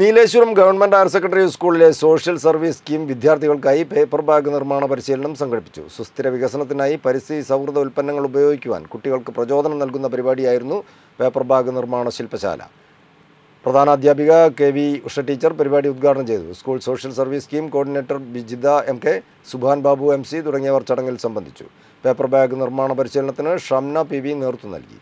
Nileshwaram government higher secondary സ്കൂളിലെ social service scheme വിദ്യാർത്ഥികൾക്കായി paper bag നിർമ്മാണ പരിശീലനം സംഘടിപ്പിച്ചു സുസ്ഥിര വികസനത്തിനായി പരിസ്ഥിതി സൗഹൃദ ഉൽപ്പന്നങ്ങൾ ഉപയോഗിക്കുവാൻ കുട്ടികൾക്ക് പ്രചോദനം നൽകുന്ന പരിപാടിയായിരുന്നു പേപ്പർ ബാഗ് നിർമ്മാണ ശില്പശാല പ്രധാന അധ്യാപിക കെ വി ഉഷ ടീച്ചർ പരിപാടി ഉദ്ഘാടനം ചെയ്തു school social service scheme coordinator Bijitha M K Subhan Babu M C തുടങ്ങിയവർ ചടങ്ങിൽ സംബന്ധിച്ചു പേപ്പർ ബാഗ് നിർമ്മാണ പരിശീലനത്തിന് ഷംന പി വി നേതൃത്വം നൽകി